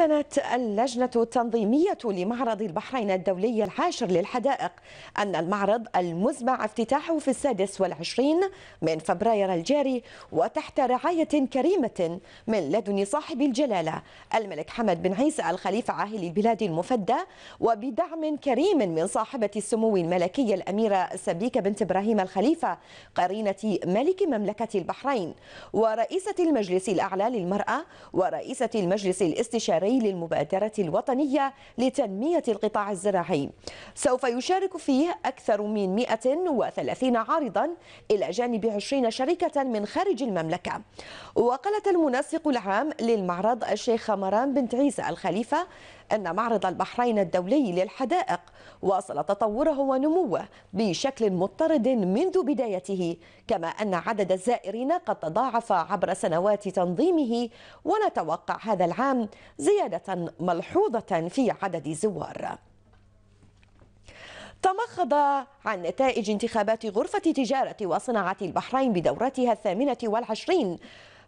أعلنت اللجنة التنظيمية لمعرض البحرين الدولي العاشر للحدائق أن المعرض المزمع افتتاحه في السادس والعشرين من فبراير الجاري وتحت رعاية كريمة من لدن صاحب الجلالة الملك حمد بن عيسى الخليفة عاهل البلاد المفدى وبدعم كريم من صاحبة السمو الملكية الأميرة سبيكة بنت إبراهيم الخليفة قرينة ملك مملكة البحرين ورئيسة المجلس الأعلى للمرأة ورئيسة المجلس الاستشاري الإداري للمبادرة الوطنية لتنمية القطاع الزراعي سوف يشارك فيه أكثر من 130 عارضا إلى جانب 20 شركة من خارج المملكة وقالت المنسق العام للمعرض الشيخ مرام بنت عيسى الخليفة أن معرض البحرين الدولي للحدائق واصل تطوره ونموه بشكل مضطرد منذ بدايته كما أن عدد الزائرين قد تضاعف عبر سنوات تنظيمه ونتوقع هذا العام زيادة ملحوظة في عدد الزوار تمخض عن نتائج انتخابات غرفة تجارة وصناعة البحرين بدورتها الثامنة والعشرين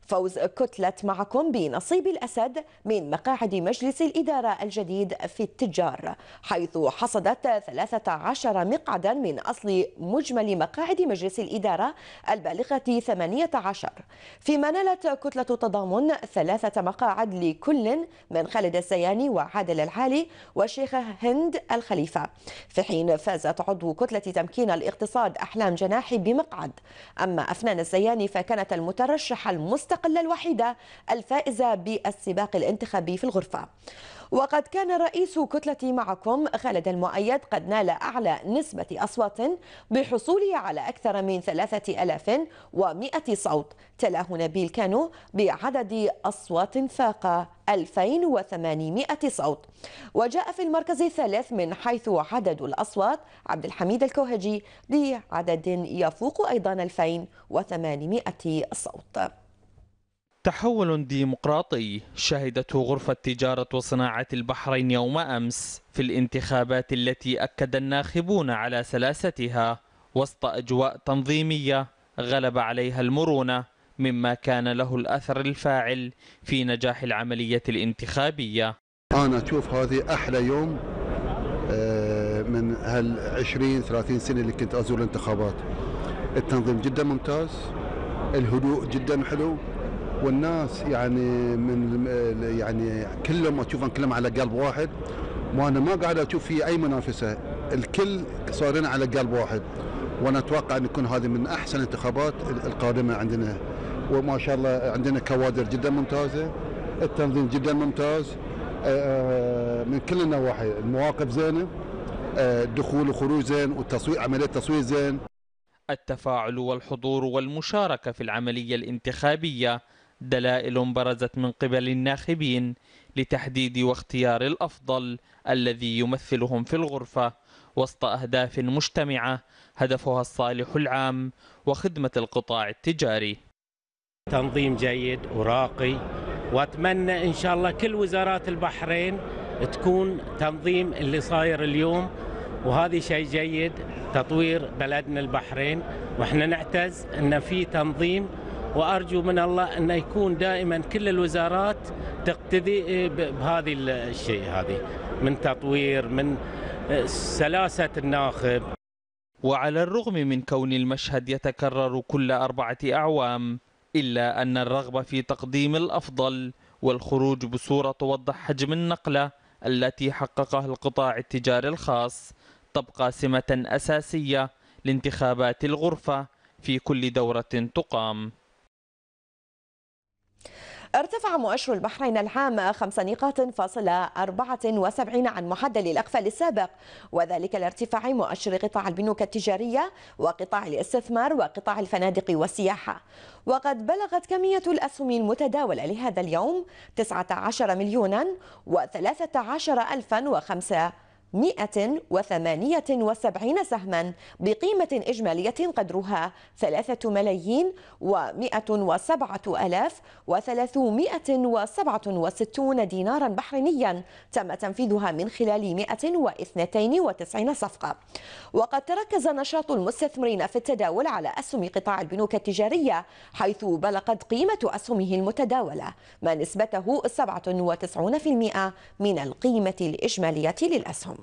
فوز كتلة معكم بنصيب الأسد من مقاعد مجلس الإدارة الجديد في التجار حيث حصدت 13 مقعدا من أصل مجمل مقاعد مجلس الإدارة البالغة 18 فيما نالت كتلة تضامن ثلاثة مقاعد لكل من خالد السياني وعادل العالي وشيخة هند الخليفة في حين فازت عضو كتلة تمكين الاقتصاد أحلام جناحي بمقعد أما أفنان السياني فكانت المترشحة المستقبلة المستقلة الوحيدة الفائزة بالسباق الانتخابي في الغرفة وقد كان رئيس كتلة معكم خالد المؤيد قد نال أعلى نسبة أصوات بحصوله على أكثر من 3100 صوت تلاه نبيل كانو بعدد أصوات فاقة 2800 صوت وجاء في المركز الثالث من حيث عدد الأصوات عبد الحميد الكوهجي بعدد يفوق أيضا 2800 صوت تحول ديمقراطي شهدته غرفة تجارة وصناعة البحرين يوم أمس في الانتخابات التي أكد الناخبون على سلاستها وسط أجواء تنظيمية غلب عليها المرونة مما كان له الأثر الفاعل في نجاح العملية الانتخابية أنا أشوف هذه أحلى يوم آه، من هال 20 30 سنة اللي كنت أزور الانتخابات التنظيم جدا ممتاز الهدوء جدا حلو والناس يعني من يعني كلهم اشوفهم كلهم على قلب واحد وانا ما قاعد اشوف في اي منافسه الكل صارين على قلب واحد وانا اتوقع ان يكون هذه من احسن الانتخابات القادمه عندنا وما شاء الله عندنا كوادر جدا ممتازه التنظيم جدا ممتاز آه، آه، من كل النواحي المواقف زينه الدخول آه، وخروج زين والتصوير عمليه التصوير زين التفاعل والحضور والمشاركه في العمليه الانتخابيه دلائل برزت من قبل الناخبين لتحديد واختيار الأفضل الذي يمثلهم في الغرفة وسط أهداف مجتمعة هدفها الصالح العام وخدمة القطاع التجاري تنظيم جيد وراقي واتمنى ان شاء الله كل وزارات البحرين تكون تنظيم اللي صاير اليوم وهذا شيء جيد تطوير بلدنا البحرين واحنا نعتز ان في تنظيم وارجو من الله ان يكون دائما كل الوزارات تقتدي إيه، بهذه الشيء هذه من تطوير من إيه، سلاسه الناخب وعلى الرغم من كون المشهد يتكرر كل اربعه اعوام الا ان الرغبه في تقديم الافضل والخروج بصوره توضح حجم النقله التي حققها القطاع التجاري الخاص تبقى سمه اساسيه لانتخابات الغرفه في كل دوره تقام ارتفع مؤشر البحرين العام خمس نقاط أربعة 74 عن معدل الأقفال السابق وذلك لارتفاع مؤشر قطاع البنوك التجارية وقطاع الاستثمار وقطاع الفنادق والسياحة وقد بلغت كمية الأسهم المتداولة لهذا اليوم 19 مليونا و عشر ألفا وخمسة 178 سهما بقيمة إجمالية قدرها 3 ملايين و107 ألاف و367 دينارا بحرينيا تم تنفيذها من خلال 192 صفقة وقد تركز نشاط المستثمرين في التداول على أسهم قطاع البنوك التجارية حيث بلغت قيمة أسهمه المتداولة ما نسبته 97% من القيمة الإجمالية للأسهم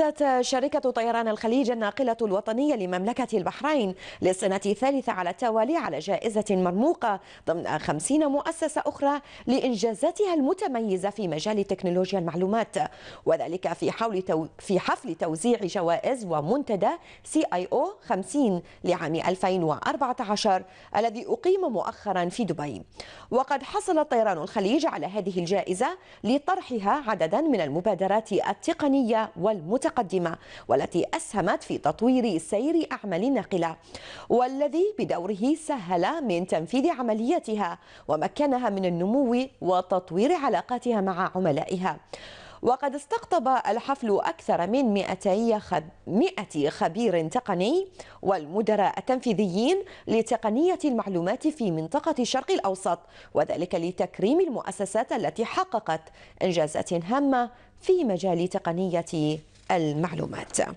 أجهزت شركة طيران الخليج الناقلة الوطنية لمملكة البحرين للسنة الثالثة على التوالي على جائزة مرموقة ضمن خمسين مؤسسة أخرى لإنجازاتها المتميزة في مجال تكنولوجيا المعلومات وذلك في, حول تو في حفل توزيع جوائز ومنتدى سي اي او 50 لعام 2014 الذي أقيم مؤخرا في دبي وقد حصل طيران الخليج على هذه الجائزة لطرحها عددا من المبادرات التقنية والمتميزة المتقدمة والتي أسهمت في تطوير سير أعمال الناقلة والذي بدوره سهل من تنفيذ عملياتها ومكنها من النمو وتطوير علاقاتها مع عملائها وقد استقطب الحفل أكثر من 200 خبير تقني والمدراء التنفيذيين لتقنية المعلومات في منطقة الشرق الأوسط وذلك لتكريم المؤسسات التي حققت إنجازات هامة في مجال تقنية المعلومات